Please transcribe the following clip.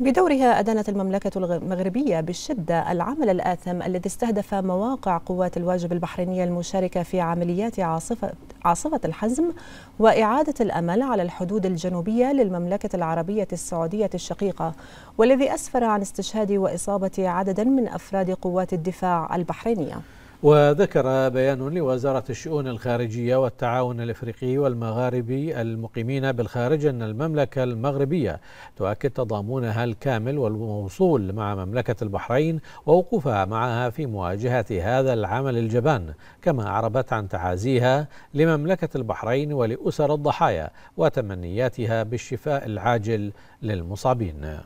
بدورها أدانت المملكة المغربية بالشدة العمل الآثم الذي استهدف مواقع قوات الواجب البحرينية المشاركة في عمليات عاصفة, عاصفة الحزم وإعادة الأمل على الحدود الجنوبية للمملكة العربية السعودية الشقيقة والذي أسفر عن استشهاد وإصابة عدد من أفراد قوات الدفاع البحرينية وذكر بيان لوزارة الشؤون الخارجية والتعاون الإفريقي والمغاربي المقيمين بالخارج أن المملكة المغربية تؤكد تضامنها الكامل والموصول مع مملكة البحرين ووقوفها معها في مواجهة هذا العمل الجبان كما أعربت عن تعازيها لمملكة البحرين ولأسر الضحايا وتمنياتها بالشفاء العاجل للمصابين